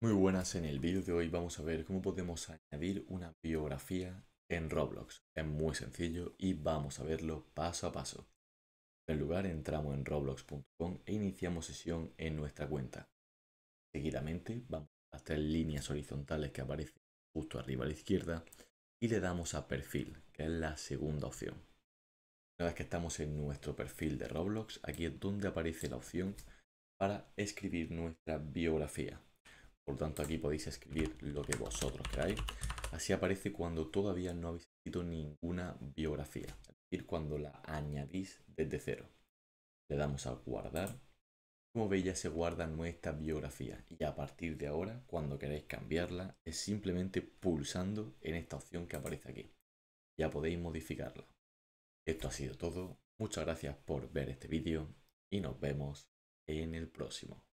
Muy buenas, en el vídeo de hoy vamos a ver cómo podemos añadir una biografía en Roblox. Es muy sencillo y vamos a verlo paso a paso. En primer lugar entramos en roblox.com e iniciamos sesión en nuestra cuenta. Seguidamente vamos a las tres líneas horizontales que aparecen justo arriba a la izquierda y le damos a perfil, que es la segunda opción. Una vez que estamos en nuestro perfil de Roblox, aquí es donde aparece la opción para escribir nuestra biografía por tanto, aquí podéis escribir lo que vosotros queráis. Así aparece cuando todavía no habéis escrito ninguna biografía, es decir, cuando la añadís desde cero. Le damos a guardar. Como veis ya se guarda nuestra biografía y a partir de ahora, cuando queráis cambiarla, es simplemente pulsando en esta opción que aparece aquí. Ya podéis modificarla. Esto ha sido todo. Muchas gracias por ver este vídeo y nos vemos en el próximo.